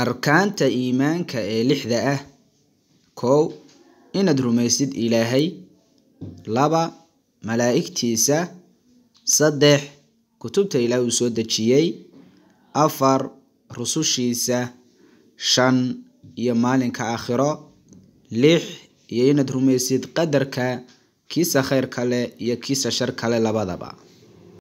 arkaanta iimaanka ee lixda ah kow inaad rumaysid ilaahay laba malaa'igtiisa saddex kutubta ilaah uu soo dejiyey afar rusushiisa shan iyo maalinka aakhiro lix iyo inaad rumaysid qadarka kiisa khayr kale iyo kiisa shar kale labadaba